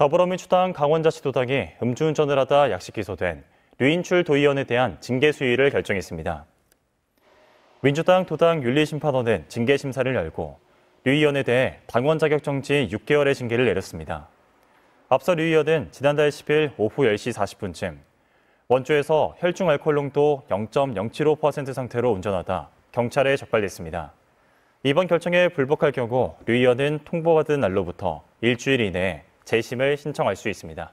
더불어민주당 강원자치도당이 음주운전을 하다 약식 기소된 류인출 도의원에 대한 징계 수위를 결정했습니다. 민주당 도당 윤리심판원은 징계 심사를 열고 류 의원에 대해 당원 자격 정지 6개월의 징계를 내렸습니다. 앞서 류 의원은 지난달 10일 오후 10시 40분쯤 원주에서 혈중 알코올 농도 0.075% 상태로 운전하다 경찰에 적발됐습니다. 이번 결정에 불복할 경우 류 의원은 통보받은 날로부터 일주일 이내에 재심을 신청할 수 있습니다.